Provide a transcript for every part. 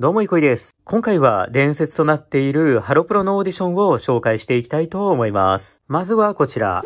どうも、いこいです。今回は伝説となっているハロプロのオーディションを紹介していきたいと思います。まずはこちら。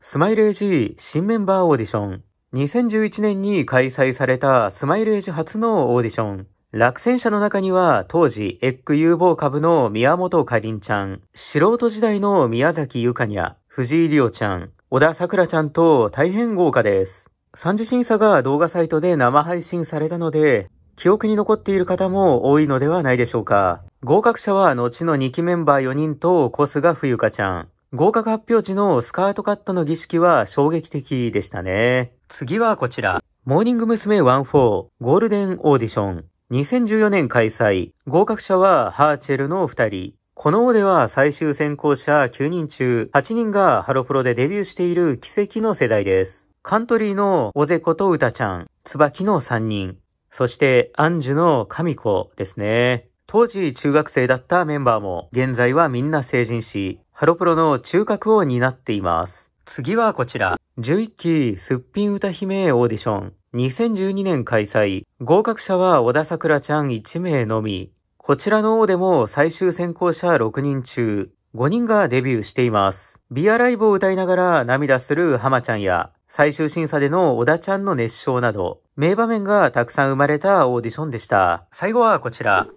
スマイルエージ新メンバーオーディション。2011年に開催されたスマイルエージ初のオーディション。落選者の中には当時エッグ有望株の宮本かりんちゃん、素人時代の宮崎ゆかにゃ、藤井りおちゃん、小田さくらちゃんと大変豪華です。三次審査が動画サイトで生配信されたので、記憶に残っている方も多いのではないでしょうか。合格者は後の2期メンバー4人と小菅冬香ちゃん。合格発表時のスカートカットの儀式は衝撃的でしたね。次はこちら。モーニング娘。14ゴールデンオーディション。2014年開催。合格者はハーチェルの2人。このーでは最終選考者9人中8人がハロプロでデビューしている奇跡の世代です。カントリーのオゼコとウタちゃん、椿の3人、そして、アンジュの神子ですね。当時中学生だったメンバーも、現在はみんな成人し、ハロプロの中核を担っています。次はこちら。11期すっぴん歌姫オーディション。2012年開催。合格者は小田桜ちゃん1名のみ。こちらの王でも最終選考者6人中、5人がデビューしています。ビアライブを歌いながら涙する浜ちゃんや、最終審査での小田ちゃんの熱唱など、名場面がたくさん生まれたオーディションでした。最後はこちら。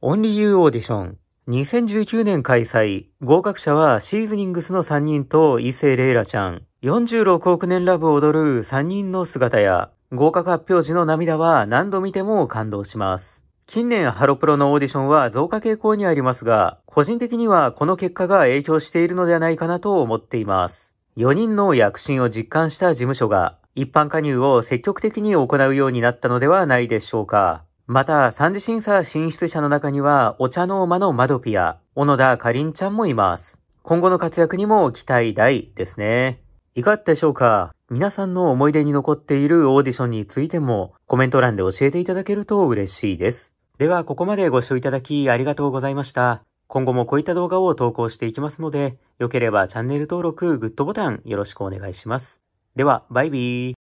オンリーユーオーディション。2019年開催。合格者はシーズニングスの3人と伊勢レイラちゃん。46億年ラブを踊る3人の姿や、合格発表時の涙は何度見ても感動します。近年ハロプロのオーディションは増加傾向にありますが、個人的にはこの結果が影響しているのではないかなと思っています。4人の躍進を実感した事務所が、一般加入を積極的に行うようになったのではないでしょうか。また、三次審査進出者の中には、お茶の間のマドピア、小野田かりんちゃんもいます。今後の活躍にも期待大ですね。いかがでしょうか皆さんの思い出に残っているオーディションについてもコメント欄で教えていただけると嬉しいです。ではここまでご視聴いただきありがとうございました。今後もこういった動画を投稿していきますので、良ければチャンネル登録、グッドボタンよろしくお願いします。では、バイビー。